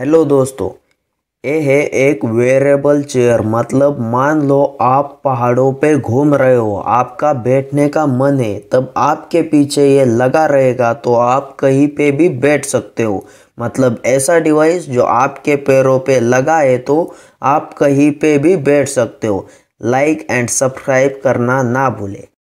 hello दोस्तों ये है एक वेरेबल चेयर मतलब मान लो आप पहाड़ों पे घूम रहे हो आपका बैठने का मन है तब आपके पीछे ये लगा रहेगा तो आप कहीं पे भी बैठ सकते हो मतलब ऐसा डिवाइस जो आपके पैरों पे लगा है तो आप कहीं पे भी बैठ सकते हो लाइक एंड सब्सक्राइब करना ना भूलें